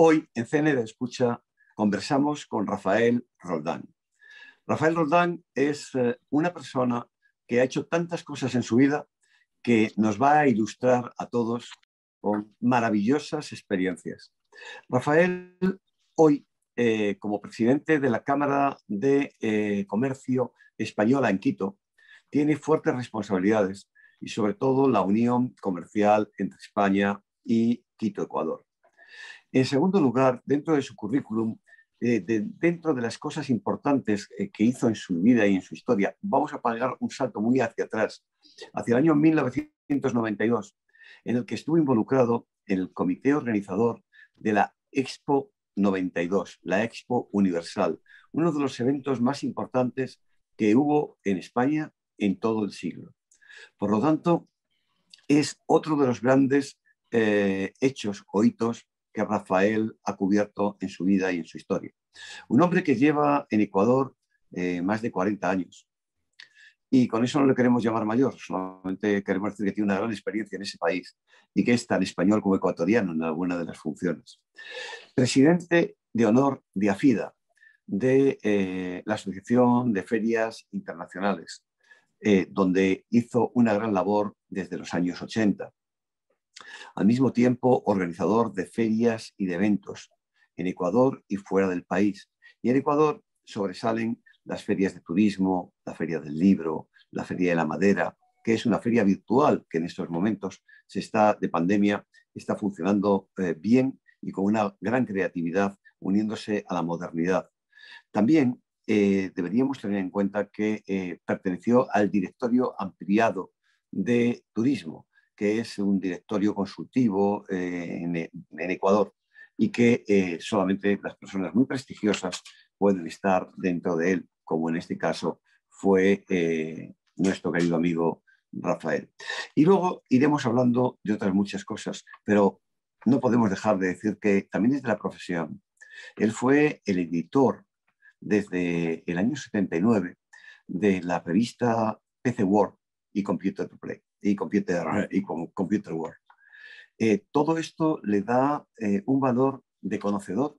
Hoy en de Escucha conversamos con Rafael Roldán. Rafael Roldán es eh, una persona que ha hecho tantas cosas en su vida que nos va a ilustrar a todos con maravillosas experiencias. Rafael, hoy eh, como presidente de la Cámara de eh, Comercio Española en Quito, tiene fuertes responsabilidades y sobre todo la unión comercial entre España y Quito, Ecuador. En segundo lugar, dentro de su currículum, eh, dentro de las cosas importantes eh, que hizo en su vida y en su historia, vamos a pagar un salto muy hacia atrás, hacia el año 1992, en el que estuvo involucrado el comité organizador de la Expo 92, la Expo Universal, uno de los eventos más importantes que hubo en España en todo el siglo. Por lo tanto, es otro de los grandes eh, hechos o hitos Rafael ha cubierto en su vida y en su historia. Un hombre que lleva en Ecuador eh, más de 40 años. Y con eso no le queremos llamar mayor, solamente queremos decir que tiene una gran experiencia en ese país y que es tan español como ecuatoriano en alguna de las funciones. Presidente de honor de AFIDA, de eh, la Asociación de Ferias Internacionales, eh, donde hizo una gran labor desde los años 80. Al mismo tiempo, organizador de ferias y de eventos en Ecuador y fuera del país. Y en Ecuador sobresalen las ferias de turismo, la feria del libro, la feria de la madera, que es una feria virtual que en estos momentos se está de pandemia está funcionando eh, bien y con una gran creatividad uniéndose a la modernidad. También eh, deberíamos tener en cuenta que eh, perteneció al directorio ampliado de turismo que es un directorio consultivo eh, e, en, Ecuador y que eh, solamente las personas muy prestigiosas pueden estar dentro de él, como en este caso fue eh, nuestro querido amigo Rafael. Y luego iremos hablando de otras muchas cosas, pero no podemos dejar de decir que también es de la profesión. Él fue el editor desde el año 79 de la revista PC World y Computer to Play y Computer, y computer World. Eh, todo esto le da eh, un valor de conocedor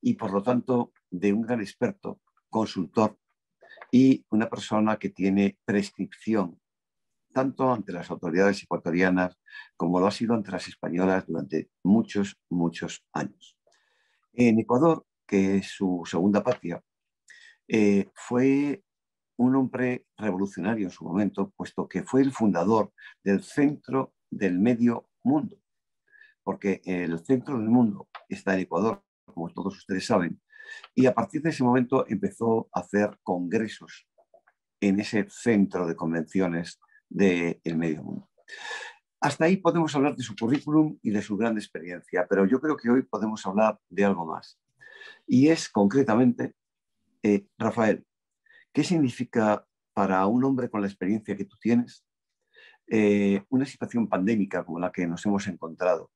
y por lo tanto de un gran experto, consultor y una persona que tiene prescripción, tanto ante las autoridades ecuatorianas como lo ha sido ante las españolas durante muchos, muchos años. En Ecuador, que es su segunda patria, eh, fue un hombre revolucionario en su momento, puesto que fue el fundador del centro del medio mundo, porque el centro del mundo está en Ecuador, como todos ustedes saben, y a partir de ese momento empezó a hacer congresos en ese centro de convenciones del medio mundo. Hasta ahí podemos hablar de su currículum y de su gran experiencia, pero yo creo que hoy podemos hablar de algo más. Y es concretamente, eh, Rafael, ¿Qué significa para un hombre con la experiencia que tú tienes eh, una situación pandémica como la que nos hemos encontrado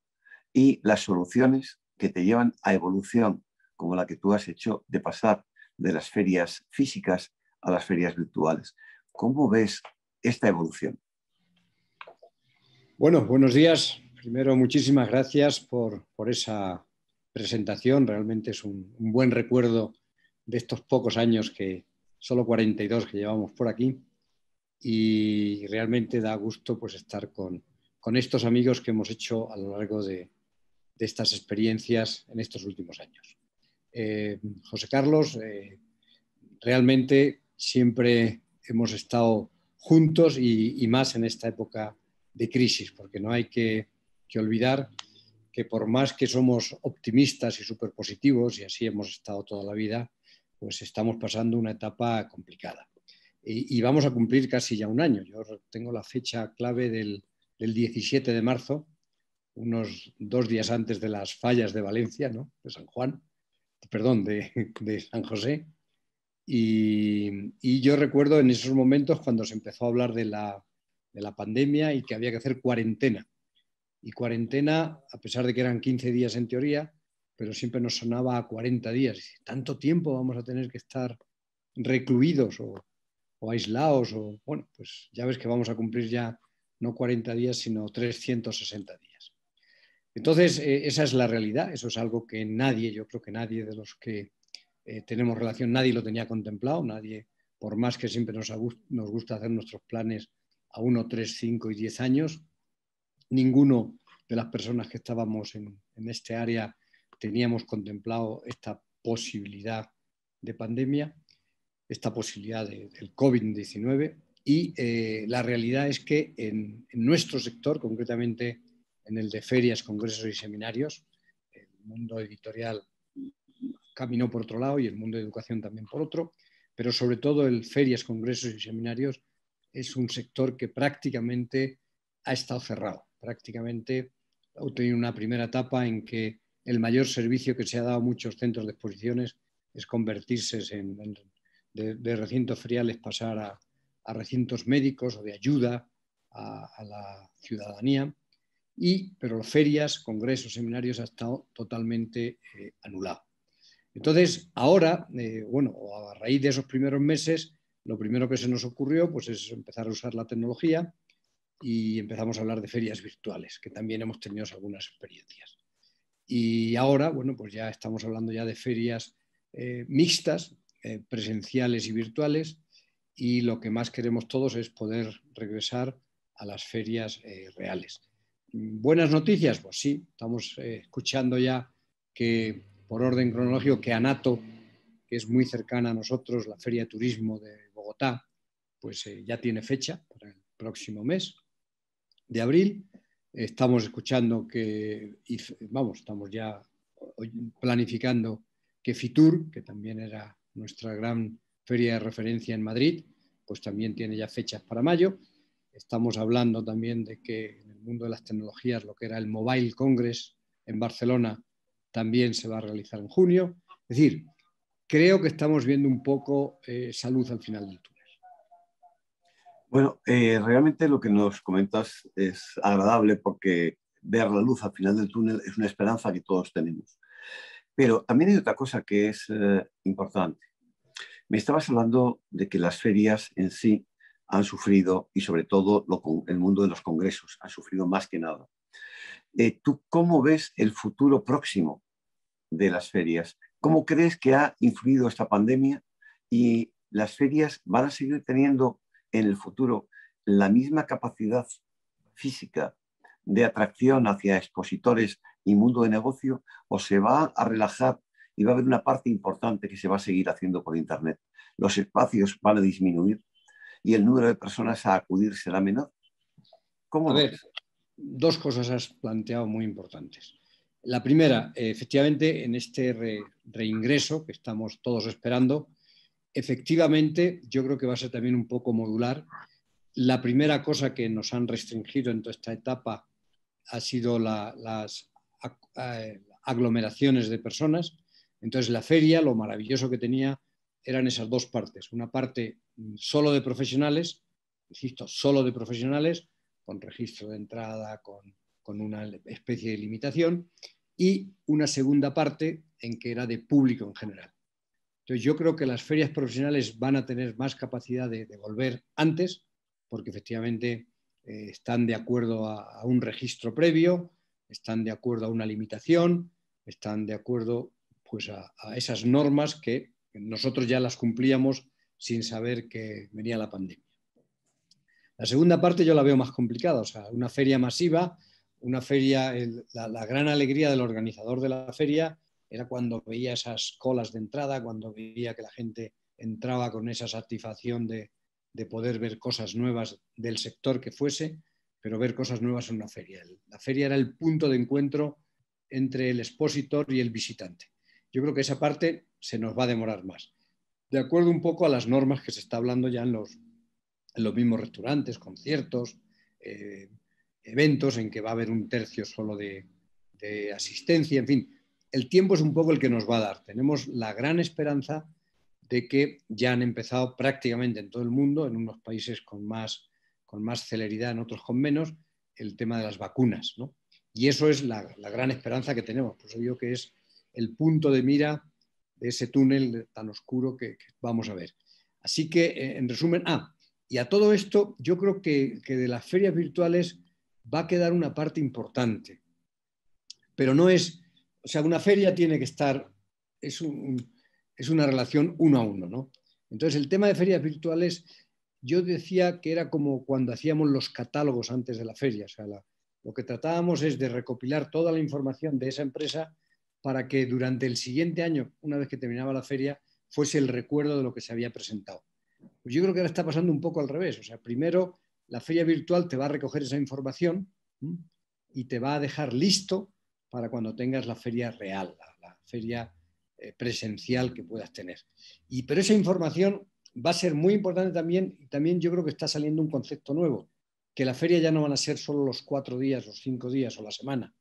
y las soluciones que te llevan a evolución como la que tú has hecho de pasar de las ferias físicas a las ferias virtuales? ¿Cómo ves esta evolución? Bueno, buenos días. Primero, muchísimas gracias por, esa presentación. Realmente es un, un buen recuerdo de estos pocos años que, solo 42 que llevamos por aquí y realmente da gusto pues estar con, estos amigos que hemos hecho a lo largo de, estas experiencias en estos últimos años. Eh, José Carlos, eh, realmente siempre hemos estado juntos y, más en esta época de crisis, porque no hay que, que olvidar que por más que somos optimistas y superpositivos, y así hemos estado toda la vida, pues estamos pasando una etapa complicada. Y, vamos a cumplir casi ya un año. Yo tengo la fecha clave del, 17 de marzo, unos dos días antes de las fallas de Valencia, ¿no? de San Juan, perdón, de, San José. Y, yo recuerdo en esos momentos cuando se empezó a hablar de la, de la, pandemia y que había que hacer cuarentena. Y cuarentena, a pesar de que eran 15 días en teoría, pero siempre nos sonaba a 40 días. Tanto tiempo vamos a tener que estar recluidos o, aislados, o bueno, pues ya ves que vamos a cumplir ya no 40 días, sino 360 días. Entonces, eh, esa es la realidad, eso es algo que nadie, yo creo que nadie de los que eh, tenemos relación, nadie lo tenía contemplado, nadie, por más que siempre nos, nos gusta hacer nuestros planes a 1, 3, 5 y 10 años, ninguno de las personas que estábamos en este área teníamos contemplado esta posibilidad de pandemia, esta posibilidad del COVID-19 y eh, la realidad es que en, en, nuestro sector, concretamente en el de ferias, congresos y seminarios, el mundo editorial caminó por otro lado y el mundo de educación también por otro, pero sobre todo el ferias, congresos y seminarios es un sector que prácticamente ha estado cerrado, prácticamente ha tenido una primera etapa en que el mayor servicio que se ha dado a muchos centros de exposiciones es convertirse en, de, recintos feriales, pasar a, recintos médicos o de ayuda a, la ciudadanía. Y, pero ferias, congresos, seminarios han estado totalmente anulados. Eh, anulado. Entonces, ahora, eh, bueno, a raíz de esos primeros meses, lo primero que se nos ocurrió pues, es empezar a usar la tecnología y empezamos a hablar de ferias virtuales, que también hemos tenido algunas experiencias. Y ahora, bueno, pues ya estamos hablando ya de ferias eh, mixtas, eh, presenciales y virtuales, y lo que más queremos todos es poder regresar a las ferias eh, reales. Buenas noticias, pues sí, estamos escuchando ya que por orden cronológico que Anato, que es muy cercana a nosotros, la Feria de Turismo de Bogotá, pues ya tiene fecha para el próximo mes de abril Estamos escuchando que, vamos, estamos ya planificando que FITUR, que también era nuestra gran feria de referencia en Madrid, pues también tiene ya fechas para mayo. Estamos hablando también de que en el mundo de las tecnologías, lo que era el Mobile Congress en Barcelona, también se va a realizar en junio. Es decir, creo que estamos viendo un poco eh, salud al final del tour. Bueno, eh, realmente lo que nos comentas es agradable porque ver la luz al final del túnel es una esperanza que todos tenemos. Pero también hay otra cosa que es eh, importante. Me estabas hablando de que las ferias en sí han sufrido, y sobre todo el mundo de los congresos, ha sufrido más que nada. Eh, ¿Tú cómo ves el futuro próximo de las ferias? ¿Cómo crees que ha influido esta pandemia y las ferias van a seguir teniendo en el futuro la misma capacidad física de atracción hacia expositores y mundo de negocio o se va a relajar y va a haber una parte importante que se va a seguir haciendo por Internet. Los espacios van a disminuir y el número de personas a acudir será menor. a ver, dos cosas has planteado muy importantes. La primera, efectivamente, en este reingreso que estamos todos esperando, Efectivamente, yo creo que va a ser también un poco modular. La primera cosa que nos han restringido en toda esta etapa ha sido las eh, aglomeraciones de personas. Entonces, la feria, lo maravilloso que tenía, eran esas dos partes. Una parte mm, solo de profesionales, insisto, solo de profesionales, con registro de entrada, con una especie de limitación, y una segunda parte en que era de público en general. Entonces yo creo que las ferias profesionales van a tener más capacidad de, volver antes, porque efectivamente eh, están de acuerdo a, un registro previo, están de acuerdo a una limitación, están de acuerdo pues, a, esas normas que nosotros ya las cumplíamos sin saber que venía la pandemia. La segunda parte yo la veo más complicada, o sea, una feria masiva, una feria, la, gran alegría del organizador de la feria era cuando veía esas colas de entrada, cuando veía que la gente entraba con esa satisfacción de, poder ver cosas nuevas del sector que fuese, pero ver cosas nuevas en una feria. La feria era el punto de encuentro entre el expositor y el visitante. Yo creo que esa parte se nos va a demorar más. De acuerdo un poco a las normas que se está hablando ya en los, mismos restaurantes, conciertos, eh, eventos en que va a haber un tercio solo de, de asistencia, en fin, el tiempo es un poco el que nos va a dar. Tenemos la gran esperanza de que ya han empezado prácticamente en todo el mundo, en unos países con más, con más celeridad, en otros con menos, el tema de las vacunas. Y eso es la, gran esperanza que tenemos. Por eso digo que es el punto de mira de ese túnel tan oscuro que, vamos a ver. Así que, eh, en resumen, ah, y a todo esto, yo creo que, que de las ferias virtuales va a quedar una parte importante, pero no es o sea, una feria tiene que estar, es, una relación uno a uno, ¿no? Entonces, el tema de ferias virtuales, yo decía que era como cuando hacíamos los catálogos antes de la feria, o sea, lo que tratábamos es de recopilar toda la información de esa empresa para que durante el siguiente año, una vez que terminaba la feria, fuese el recuerdo de lo que se había presentado. Pues yo creo que ahora está pasando un poco al revés. O sea, primero la feria virtual te va a recoger esa información y te va a dejar listo para cuando tengas la feria real, la, feria eh, presencial que puedas tener. Y, pero esa información va a ser muy importante también, y también yo creo que está saliendo un concepto nuevo, que la feria ya no van a ser solo los cuatro días, los cinco días o la semana,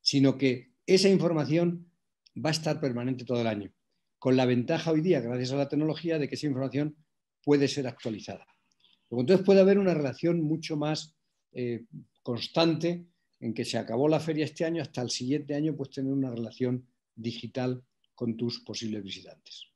sino que esa información va a estar permanente todo el año, con la ventaja hoy día, gracias a la tecnología, de que esa información puede ser actualizada. Entonces puede haber una relación mucho más eh, constante en que se acabó la feria este año, hasta el siguiente año pues tener una relación digital con tus posibles visitantes.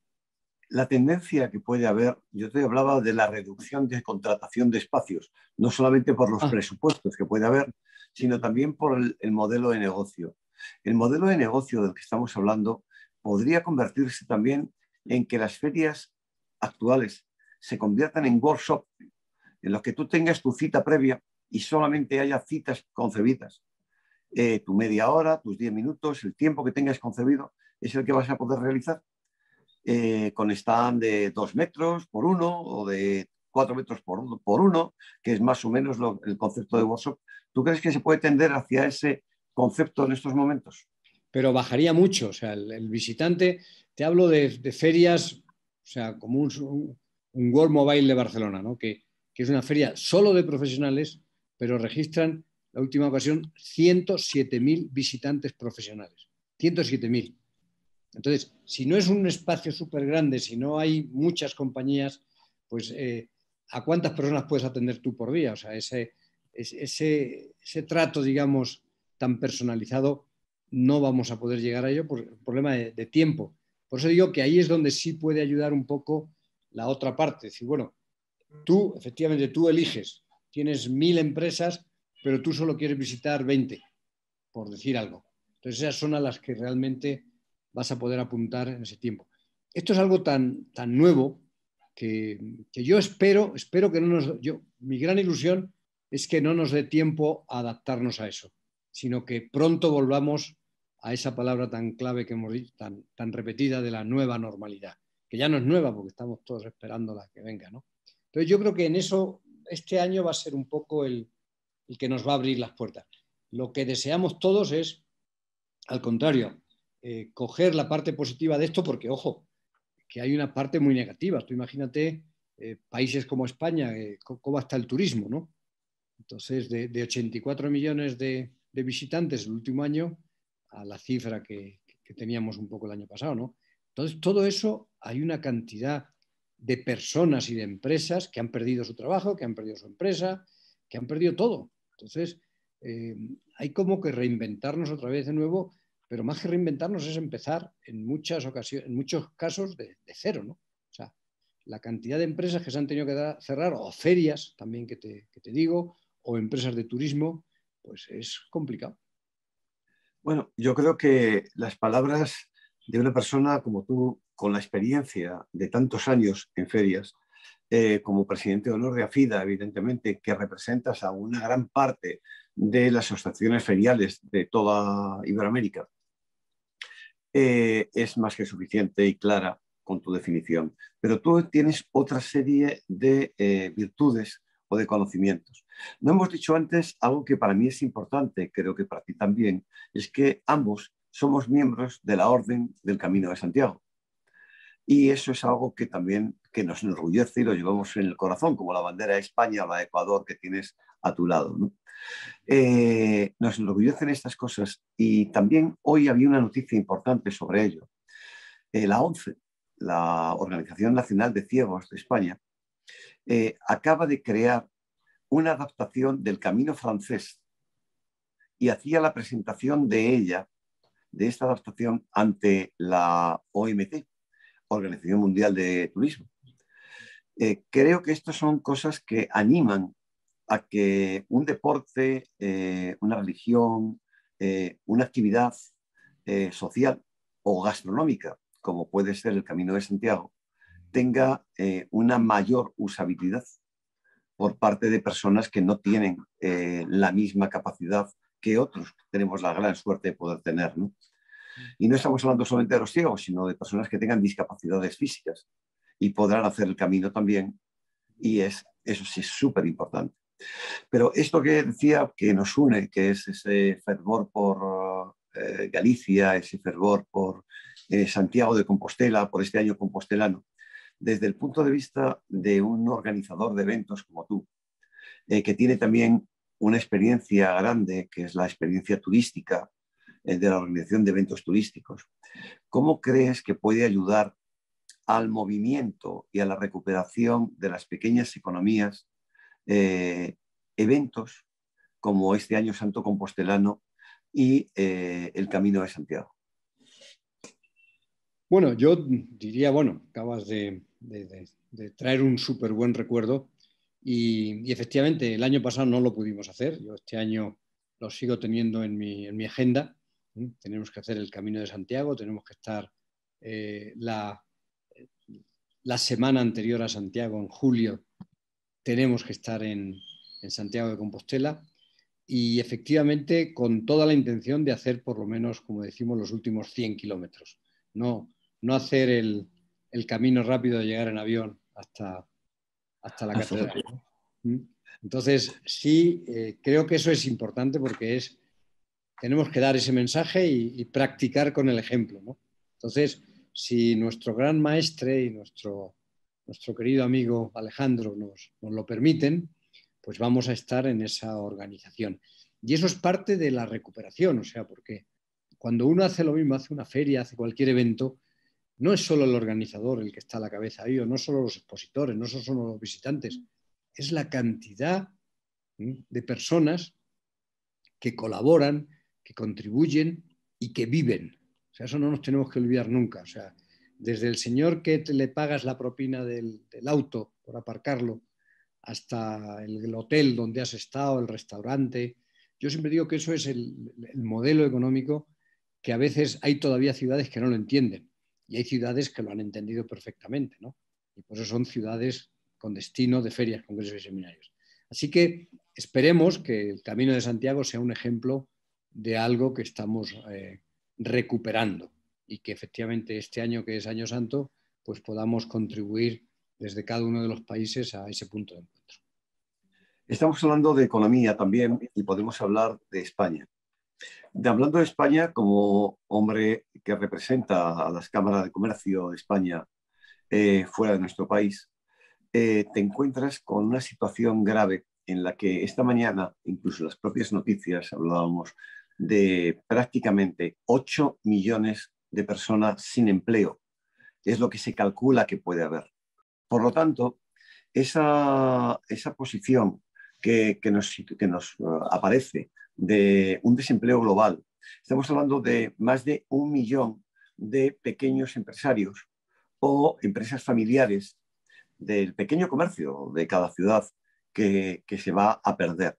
La tendencia que puede haber, yo te hablaba de la reducción de contratación de espacios, no solamente por los ah. presupuestos que puede haber, sino también por el, el modelo de negocio. El modelo de negocio del que estamos hablando podría convertirse también en que las ferias actuales se conviertan en workshop, en los que tú tengas tu cita previa y solamente haya citas concebidas. Eh, tu media hora, tus 10 minutos, el tiempo que tengas concebido es el que vas a poder realizar eh, con stand de 2 metros por uno o de cuatro metros por, por uno, que es más o menos el concepto de workshop. ¿Tú crees que se puede tender hacia ese concepto en estos momentos? Pero bajaría mucho, o sea, el, visitante, te hablo de, ferias, o sea, como un, un World Mobile de Barcelona, que, que es una feria solo de profesionales pero registran la última ocasión 107.000 visitantes profesionales. 107.000. Entonces, si no es un espacio súper grande, si no hay muchas compañías, pues eh, ¿a cuántas personas puedes atender tú por día? O sea, ese, ese, trato, digamos, tan personalizado, no vamos a poder llegar a ello por el problema de, de, tiempo. Por eso digo que ahí es donde sí puede ayudar un poco la otra parte. Es decir, bueno, tú, efectivamente, tú eliges tienes mil empresas, pero tú solo quieres visitar 20, por decir algo. Entonces esas son a las que realmente vas a poder apuntar en ese tiempo. Esto es algo tan, tan nuevo que, yo espero, espero que no nos... Yo, mi gran ilusión es que no nos dé tiempo a adaptarnos a eso, sino que pronto volvamos a esa palabra tan clave que hemos dicho, tan, tan repetida de la nueva normalidad, que ya no es nueva porque estamos todos esperando la que venga, Entonces yo creo que en eso este año va a ser un poco el, que nos va a abrir las puertas. Lo que deseamos todos es, al contrario, eh, coger la parte positiva de esto, porque, ojo, que hay una parte muy negativa. Tú imagínate eh, países como España, eh, cómo está el turismo, ¿no? Entonces, de, 84 millones de, visitantes el último año a la cifra que, que, teníamos un poco el año pasado, ¿no? Entonces, todo eso hay una cantidad de personas y de empresas que han perdido su trabajo, que han perdido su empresa, que han perdido todo. Entonces, eh, hay como que reinventarnos otra vez de nuevo, pero más que reinventarnos es empezar en muchas ocasiones, en muchos casos de, cero, ¿no? O sea, la cantidad de empresas que se han tenido que cerrar, o ferias también que te, que te digo, o empresas de turismo, pues es complicado. Bueno, yo creo que las palabras de una persona como tú con la experiencia de tantos años en ferias, eh, como presidente de honor de AFIDA, evidentemente, que representas a una gran parte de las asociaciones feriales de toda Iberoamérica, eh, es más que suficiente y clara con tu definición. Pero tú tienes otra serie de eh, virtudes o de conocimientos. No hemos dicho antes algo que para mí es importante, creo que para ti también, es que ambos somos miembros de la Orden del Camino de Santiago. Y eso es algo que también que nos enorgullece y lo llevamos en el corazón, como la bandera de España o la de Ecuador que tienes a tu lado. Eh, nos enorgullecen estas cosas y también hoy había una noticia importante sobre ello. Eh, la ONCE, la Organización Nacional de Ciegos de España, eh, acaba de crear una adaptación del Camino francés y hacía la presentación de ella, de esta adaptación, ante la OMT, Organización Mundial de Turismo. Eh, creo que estas son cosas que animan a que un deporte, eh, una religión, eh, una actividad social o gastronómica, como puede ser el Camino de Santiago, tenga una mayor usabilidad por parte de personas que no tienen la misma capacidad que otros. Tenemos la gran suerte de poder tener. ¿no? Y no estamos hablando solamente de los ciegos, sino de personas que tengan discapacidades físicas y podrán hacer el camino también. Y eso sí es súper importante. Pero esto que decía que nos une, que es ese fervor por eh, Galicia, ese fervor por eh, Santiago de Compostela, por este año compostelano, desde el punto de vista de un organizador de eventos como tú, eh, que tiene también una experiencia grande, que es la experiencia turística, eh, de la organización de eventos turísticos. ¿Cómo crees que puede ayudar al movimiento y a la recuperación de las pequeñas economías eh, eventos como este año Santo Compostelano y eh, el Camino de Santiago? Bueno, yo diría, bueno, acabas de, traer un súper buen recuerdo y, efectivamente el año pasado no lo pudimos hacer, yo este año lo sigo teniendo en mi agenda tenemos que hacer el Camino de Santiago, tenemos que estar eh, la, la, semana anterior a Santiago, en julio, tenemos que estar en, Santiago de Compostela y efectivamente con toda la intención de hacer por lo menos, como decimos, los últimos 100 kilómetros. No, no hacer el, camino rápido de llegar en avión hasta, la catedral. Entonces, sí, eh, creo que eso es importante porque es tenemos que dar ese mensaje y, practicar con el ejemplo. Entonces, si nuestro gran maestre y nuestro, nuestro querido amigo Alejandro nos, lo permiten, pues vamos a estar en esa organización. Y eso es parte de la recuperación, o sea, porque cuando uno hace lo mismo, hace una feria, hace cualquier evento, no es solo el organizador el que está a la cabeza ahí, o no solo los expositores, no solo son los visitantes, es la cantidad de personas que colaboran, que contribuyen y que viven. O sea, eso no nos tenemos que olvidar nunca. O sea, desde el señor que le pagas la propina del, auto por aparcarlo hasta el, hotel donde has estado, el restaurante. Yo siempre digo que eso es el, modelo económico que a veces hay todavía ciudades que no lo entienden y hay ciudades que lo han entendido perfectamente, ¿no? Y por eso son ciudades con destino de ferias, congresos y seminarios. Así que esperemos que el Camino de Santiago sea un ejemplo de algo que estamos eh, recuperando y que efectivamente este año que es Año Santo, pues podamos contribuir desde cada uno de los países a ese punto de encuentro. Estamos hablando de economía también y podemos hablar de España. hablando de España, como hombre que representa a las cámaras de comercio de España eh, fuera de nuestro país, eh, te encuentras con una situación grave en la que esta mañana, incluso las propias noticias, hablábamos de prácticamente 8 millones de personas sin empleo. Es lo que se calcula que puede haber. Por lo tanto, esa, posición que, nos, que nos eh, aparece de un desempleo global, estamos hablando de más de un millón de pequeños empresarios o empresas familiares del pequeño comercio de cada ciudad que se va a perder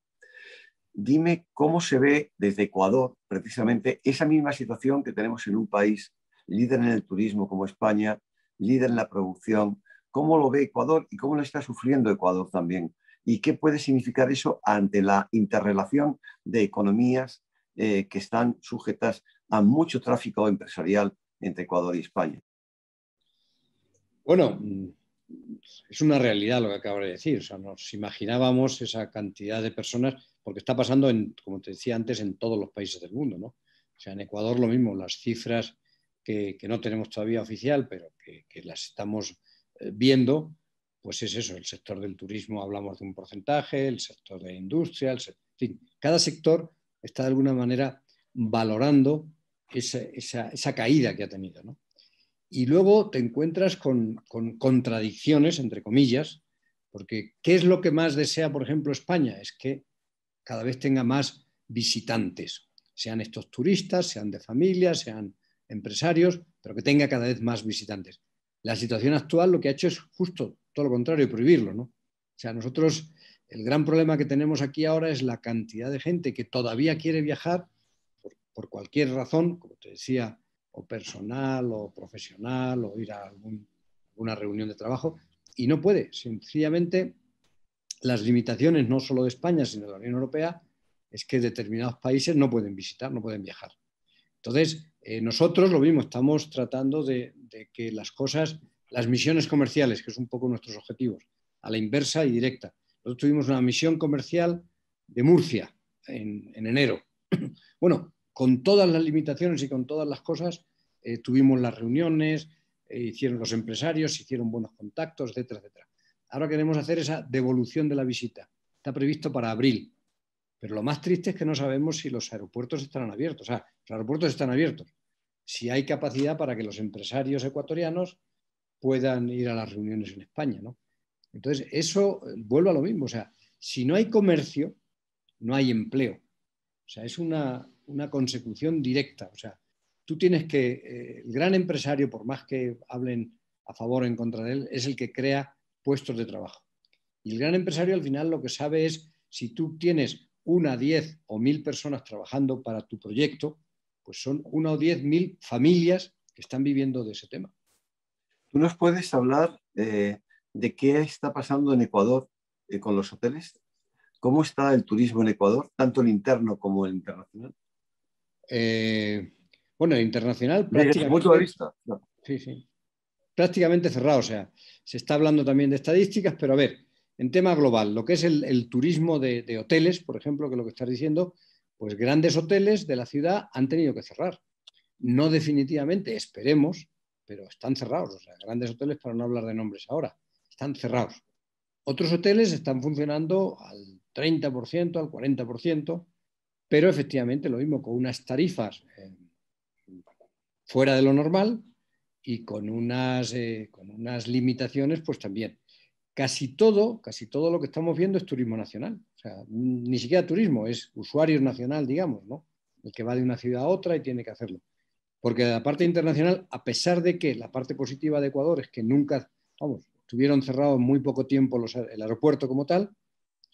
dime cómo se ve desde Ecuador precisamente esa misma situación que tenemos en un país líder en el turismo como España, líder en la producción, cómo lo ve Ecuador y cómo lo está sufriendo Ecuador también. ¿Y qué puede significar eso ante la interrelación de economías eh, que están sujetas a mucho tráfico empresarial entre Ecuador y España? Bueno, es una realidad lo que acabo de decir. O sea, nos imaginábamos esa cantidad de personas porque está pasando, en, como te decía antes, en todos los países del mundo. ¿no? O sea, en Ecuador lo mismo, las cifras que, no tenemos todavía oficial, pero que, las estamos eh, viendo, pues es eso, el sector del turismo hablamos de un porcentaje, el sector de industria, en fin, cada sector está de alguna manera valorando esa, caída que ha tenido. ¿no? Y luego te encuentras con, con contradicciones, entre comillas, porque ¿qué es lo que más desea, por ejemplo, España? Es que cada vez tenga más visitantes, sean estos turistas, sean de familia, sean empresarios, pero que tenga cada vez más visitantes. La situación actual lo que ha hecho es justo todo lo contrario, prohibirlo, ¿no? O sea, nosotros el gran problema que tenemos aquí ahora es la cantidad de gente que todavía quiere viajar por, cualquier razón, como te decía, o personal o profesional o ir a alguna reunión de trabajo y no puede, sencillamente las limitaciones no solo de España, sino de la Unión Europea, es que determinados países no pueden visitar, no pueden viajar. Entonces, eh, nosotros lo mismo, estamos tratando de, que las cosas, las misiones comerciales, que es un poco nuestros objetivos, a la inversa y directa. Nosotros tuvimos una misión comercial de Murcia en, enero. Bueno, con todas las limitaciones y con todas las cosas, eh, tuvimos las reuniones, eh, hicieron los empresarios, hicieron buenos contactos, etcétera, etcétera. Ahora queremos hacer esa devolución de la visita. Está previsto para abril. Pero lo más triste es que no sabemos si los aeropuertos estarán abiertos. O sea, los aeropuertos están abiertos. Si hay capacidad para que los empresarios ecuatorianos puedan ir a las reuniones en España, ¿no? Entonces, eso eh, vuelve a lo mismo. O sea, si no hay comercio, no hay empleo. O sea, es una, consecución directa. O sea, tú tienes que, eh, el gran empresario, por más que hablen a favor o en contra de él, es el que crea puestos de trabajo. Y el gran empresario al final lo que sabe es si tú tienes una, diez o mil personas trabajando para tu proyecto, pues son una o diez mil familias que están viviendo de ese tema. ¿Tú nos puedes hablar eh, de qué está pasando en Ecuador eh, con los hoteles? ¿Cómo está el turismo en Ecuador, tanto el interno como el internacional? Eh, bueno, el internacional prácticamente... vista. Sí, sí prácticamente cerrado. O sea, se está hablando también de estadísticas, pero a ver, en tema global, lo que es el, turismo de, hoteles, por ejemplo, que es lo que estás diciendo, pues grandes hoteles de la ciudad han tenido que cerrar. No definitivamente, esperemos, pero están cerrados. O sea, grandes hoteles, para no hablar de nombres ahora, están cerrados. Otros hoteles están funcionando al 30%, al 40%, pero efectivamente lo mismo, con unas tarifas eh, fuera de lo normal, y con unas, eh, con unas limitaciones, pues también. Casi todo, casi todo lo que estamos viendo es turismo nacional. ni siquiera turismo, es usuario nacional, digamos, ¿no? El que va de una ciudad a otra y tiene que hacerlo. Porque la parte internacional, a pesar de que la parte positiva de Ecuador es que nunca, vamos, tuvieron cerrados muy poco tiempo el aeropuerto como tal,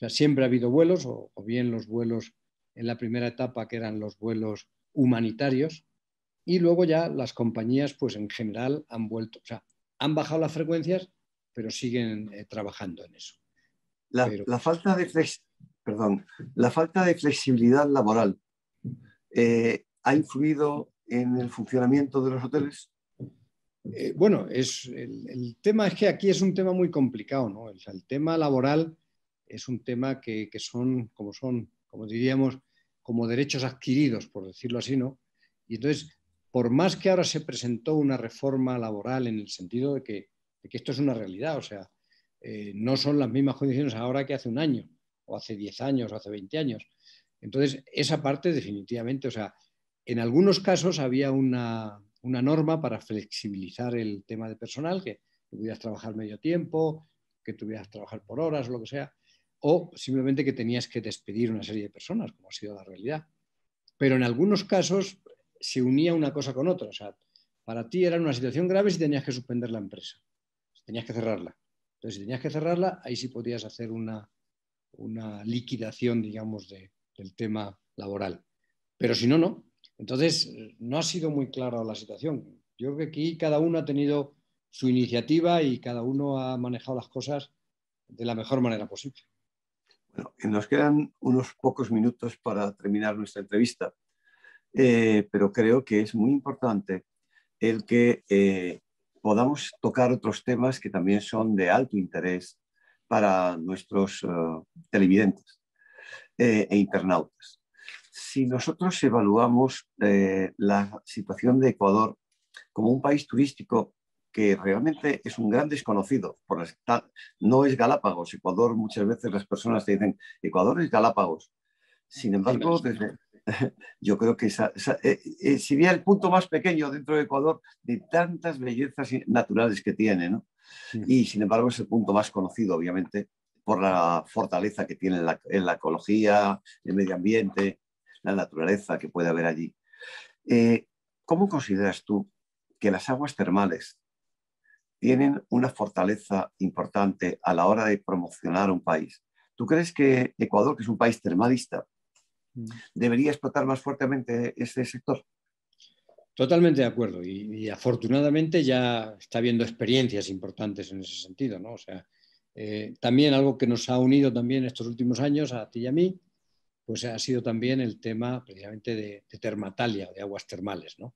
siempre ha habido vuelos, o bien los vuelos en la primera etapa que eran los vuelos humanitarios, y luego ya las compañías, pues en general, han vuelto, o sea, han bajado las frecuencias, pero siguen eh, trabajando en eso. La, la falta de Perdón, la falta de flexibilidad laboral eh, ha influido en el funcionamiento de los hoteles. Eh, bueno, es, el, tema es que aquí es un tema muy complicado, ¿no? el tema laboral es un tema que, que, son, como son, como diríamos, como derechos adquiridos, por decirlo así, ¿no? Y entonces por más que ahora se presentó una reforma laboral en el sentido de que, esto es una realidad, o sea, eh, no son las mismas condiciones ahora que hace un año, o hace 10 años, o hace 20 años. Entonces, esa parte definitivamente, o sea, en algunos casos había una, una norma para flexibilizar el tema de personal, que pudieras trabajar medio tiempo, que tuvieras que trabajar por horas o lo que sea, o simplemente que tenías que despedir una serie de personas, como ha sido la realidad. Pero en algunos casos se unía una cosa con otra. O sea, para ti era una situación grave si tenías que suspender la empresa, si tenías que cerrarla. Entonces, si tenías que cerrarla, ahí sí podías hacer una, liquidación, digamos, de, del tema laboral. Pero si no, no. Entonces, no ha sido muy clara la situación. Yo creo que aquí cada uno ha tenido su iniciativa y cada uno ha manejado las cosas de la mejor manera posible. Bueno, nos quedan unos pocos minutos para terminar nuestra entrevista. Eh, pero creo que es muy importante el que eh, podamos tocar otros temas que también son de alto interés para nuestros eh, televidentes e internautas. Si nosotros evaluamos la situación de Ecuador como un país turístico que realmente es un gran desconocido. no es Galápagos. Ecuador muchas veces las personas te dicen, Ecuador es Galápagos. Sin embargo, desde, yo creo que esa, esa, eh, eh, el punto más pequeño dentro de Ecuador de tantas bellezas naturales que tiene, ¿no? Y sin embargo es el punto más conocido, obviamente, por la fortaleza que tiene en la, ecología, el medio ambiente, la naturaleza que puede haber allí. Eh, ¿Cómo consideras tú que las aguas termales tienen una fortaleza importante a la hora de promocionar un país? ¿Tú crees que Ecuador, que es un país termalista, Mm. debería explotar más fuertemente este sector. Totalmente de acuerdo y, afortunadamente ya está habiendo experiencias importantes en ese sentido, ¿no? sea, eh, también algo que nos ha unido también estos últimos años a ti y a mí, pues ha sido también el tema precisamente de, de termatalia, de aguas termales, ¿no?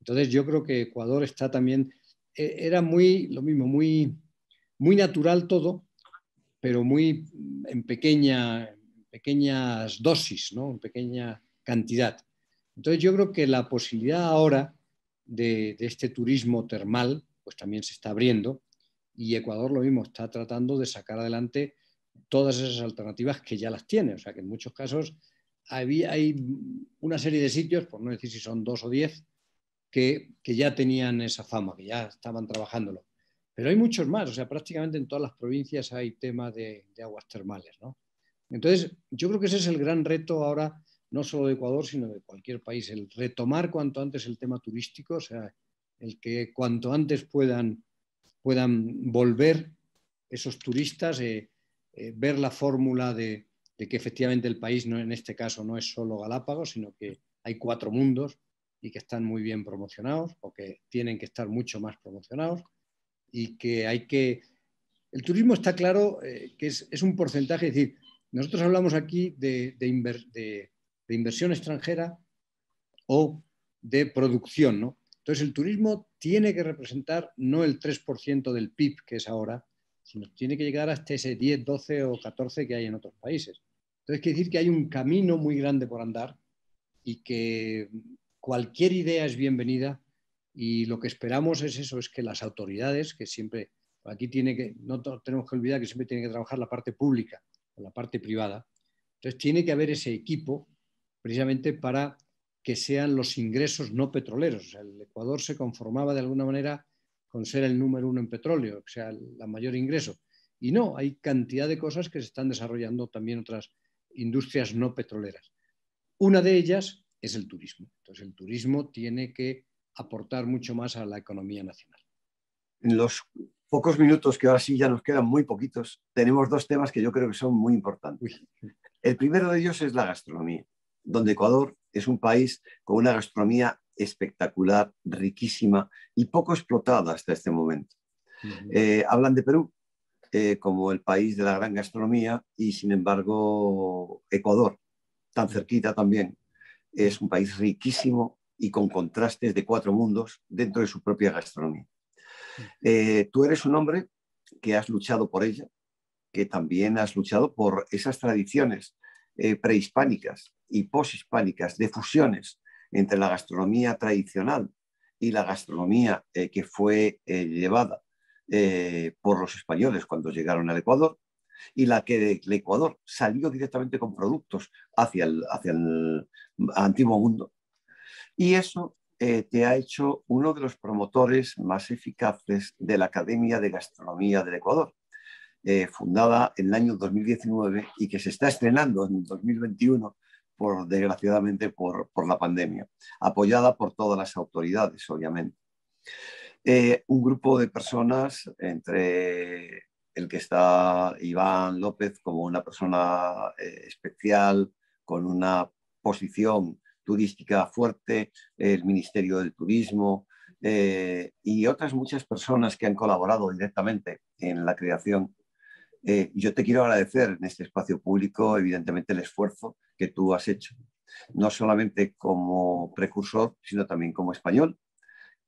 Entonces yo creo que Ecuador está también, e, era muy, lo mismo, muy, muy natural todo, pero muy mm, en pequeña, pequeñas dosis, ¿no? en pequeña cantidad. Entonces yo creo que la posibilidad ahora de, este turismo termal pues también se está abriendo y Ecuador lo mismo está tratando de sacar adelante todas esas alternativas que ya las tiene. O sea que en muchos casos había, hay una serie de sitios, por no decir si son dos o diez, que, ya tenían esa fama, que ya estaban trabajándolo. Pero hay muchos más, o sea, prácticamente en todas las provincias hay tema de, de aguas termales, ¿no? Entonces, yo creo que ese es el gran reto ahora, no solo de Ecuador, sino de cualquier país, el retomar cuanto antes el tema turístico, o sea, el que cuanto antes puedan, puedan volver esos turistas, eh, eh, ver la fórmula de, que efectivamente el país, no, en este caso, no es solo Galápagos, sino que hay cuatro mundos y que están muy bien promocionados o que tienen que estar mucho más promocionados y que hay que... El turismo está claro eh, que es, es un porcentaje, es decir, nosotros hablamos aquí de, inversión extranjera o de producción. ¿no? Entonces, el turismo tiene que representar no el 3% del PIB que es ahora, sino tiene que llegar hasta ese 10, 12 o 14 que hay en otros países. Entonces, quiere decir que hay un camino muy grande por andar y que cualquier idea es bienvenida y lo que esperamos es eso, es que las autoridades, que siempre, aquí tiene que, no tenemos que olvidar que siempre tiene que trabajar la parte pública, la parte privada. Entonces, tiene que haber ese equipo precisamente para que sean los ingresos no petroleros. el Ecuador se conformaba de alguna manera con ser el número uno en petróleo, o sea, el mayor ingreso. Y no, hay cantidad de cosas que se están desarrollando también otras industrias no petroleras. Una de ellas es el turismo. Entonces, el turismo tiene que aportar mucho más a la economía nacional en los pocos minutos que ahora sí ya nos quedan muy poquitos, tenemos dos temas que yo creo que son muy importantes. El primero de ellos es la gastronomía, donde Ecuador es un país con una gastronomía espectacular, riquísima y poco explotada hasta este momento. Eh, hablan de Perú eh, como el país de la gran gastronomía y sin embargo Ecuador, tan cerquita también, es un país riquísimo y con contrastes de cuatro mundos dentro de su propia gastronomía. Eh, tú eres un hombre que has luchado por ella, que también has luchado por esas tradiciones eh, prehispánicas y poshispánicas de fusiones entre la gastronomía tradicional y la gastronomía eh, que fue llevada por los españoles cuando llegaron al Ecuador y la que el Ecuador salió directamente con productos hacia el, hacia el antiguo mundo. Y eso te eh, ha hecho uno de los promotores más eficaces de la Academia de Gastronomía del Ecuador, eh, fundada en el año 2019 y que se está estrenando en 2021, por, desgraciadamente por, la pandemia, apoyada por todas las autoridades, obviamente. Eh, un grupo de personas, entre el que está Iván López como una persona especial, con una posición turística fuerte, el Ministerio del Turismo eh, y otras muchas personas que han colaborado directamente en la creación. Eh, yo te quiero agradecer en este espacio público, evidentemente, el esfuerzo que tú has hecho, no solamente como precursor, sino también como español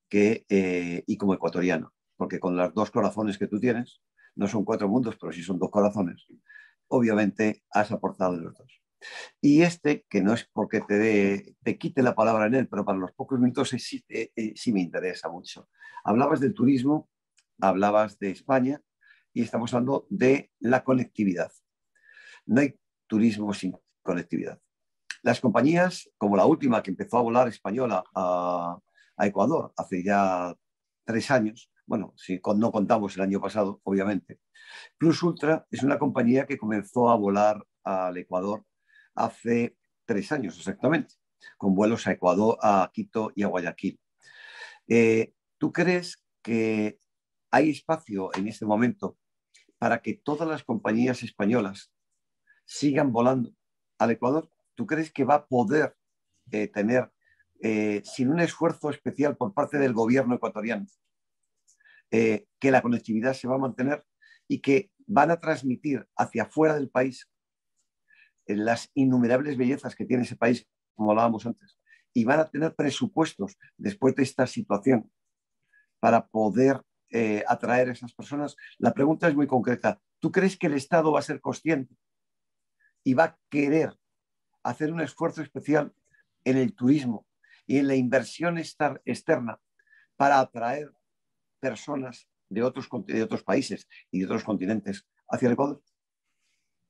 que, eh, y como ecuatoriano, porque con los dos corazones que tú tienes, no son cuatro mundos, pero sí son dos corazones, obviamente has aportado de los dos. Y este, que no es porque te, te quite la palabra en él, pero para los pocos minutos eh, eh, sí, me interesa mucho. Hablabas del turismo, hablabas de España y estamos hablando de la conectividad. No hay turismo sin conectividad. Las compañías, como la última que empezó a volar española a, Ecuador hace ya tres años, bueno, si no contamos el año pasado, obviamente. Plus Ultra es una compañía que comenzó a volar al Ecuador hace tres años exactamente, con vuelos a Ecuador, a Quito y a Guayaquil. Eh, ¿Tú crees que hay espacio en este momento para que todas las compañías españolas sigan volando al Ecuador? ¿Tú crees que va a poder eh, tener, eh, sin un esfuerzo especial por parte del gobierno ecuatoriano, que la conectividad se va a mantener y que van a transmitir hacia afuera del país las innumerables bellezas que tiene ese país, como hablábamos antes, y van a tener presupuestos después de esta situación para poder eh, atraer a esas personas. La pregunta es muy concreta. ¿Tú crees que el Estado va a ser consciente y va a querer hacer un esfuerzo especial en el turismo y en la inversión externa para atraer personas de otros, de otros países y de otros continentes hacia el Ecuador?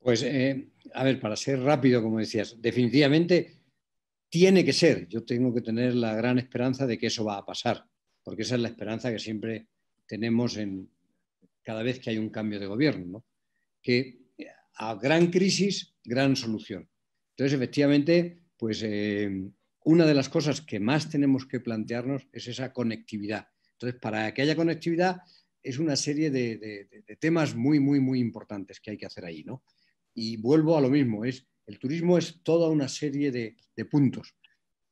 Pues, eh, a ver, para ser rápido, como decías, definitivamente tiene que ser. Yo tengo que tener la gran esperanza de que eso va a pasar, porque esa es la esperanza que siempre tenemos en cada vez que hay un cambio de gobierno, ¿no? que a gran crisis, gran solución. Entonces, efectivamente, pues eh, una de las cosas que más tenemos que plantearnos es esa conectividad. Entonces, para que haya conectividad es una serie de, de temas muy, muy, muy importantes que hay que hacer ahí, ¿no? Y vuelvo a lo mismo, es, el turismo es toda una serie de, puntos,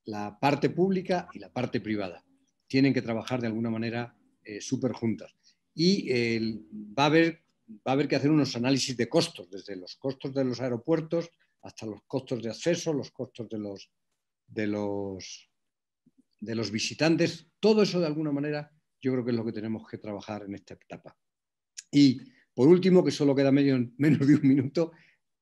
la parte pública y la parte privada. Tienen que trabajar de alguna manera eh, súper juntas. Y va, a haber, va a haber que hacer unos análisis de costos, desde los costos de los aeropuertos hasta los costos de acceso, los costos de los, de los, de los visitantes. Todo eso, de alguna manera, yo creo que es lo que tenemos que trabajar en esta etapa. Y, por último, que solo queda menos de un minuto,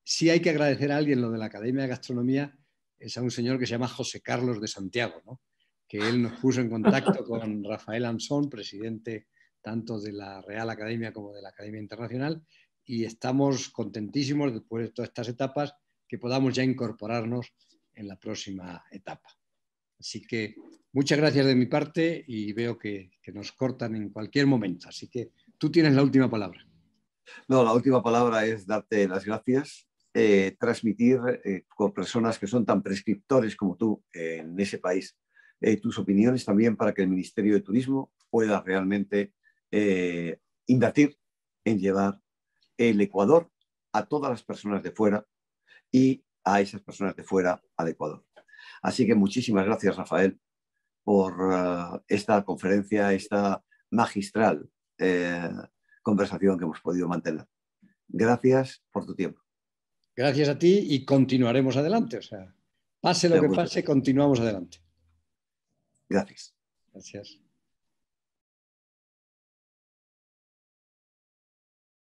si hay que agradecer a alguien lo de la Academia de Gastronomía, es a un señor que se llama José Carlos de Santiago, que él nos puso en contacto con Rafael Ansón, presidente tanto de la Real Academia como de la Academia Internacional, y estamos contentísimos después de todas estas etapas que podamos ya incorporarnos en la próxima etapa. Así que muchas gracias de mi parte y veo que, que nos cortan en cualquier momento, así que tú tienes la última palabra. No, la última palabra es darte las gracias eh, transmitir eh, con personas que son tan prescriptores como tú eh, en ese país tus opiniones también para que el Ministerio de Turismo pueda realmente invertir en llevar el Ecuador a todas las personas de fuera y a esas personas de fuera al Ecuador. Así que muchísimas gracias, Rafael, por esta conferencia, esta magistral conversación que hemos podido mantener. Gracias por tu tiempo. Gracias a ti y continuaremos adelante. O sea, pase lo que pase, continuamos adelante. Gracias. Gracias.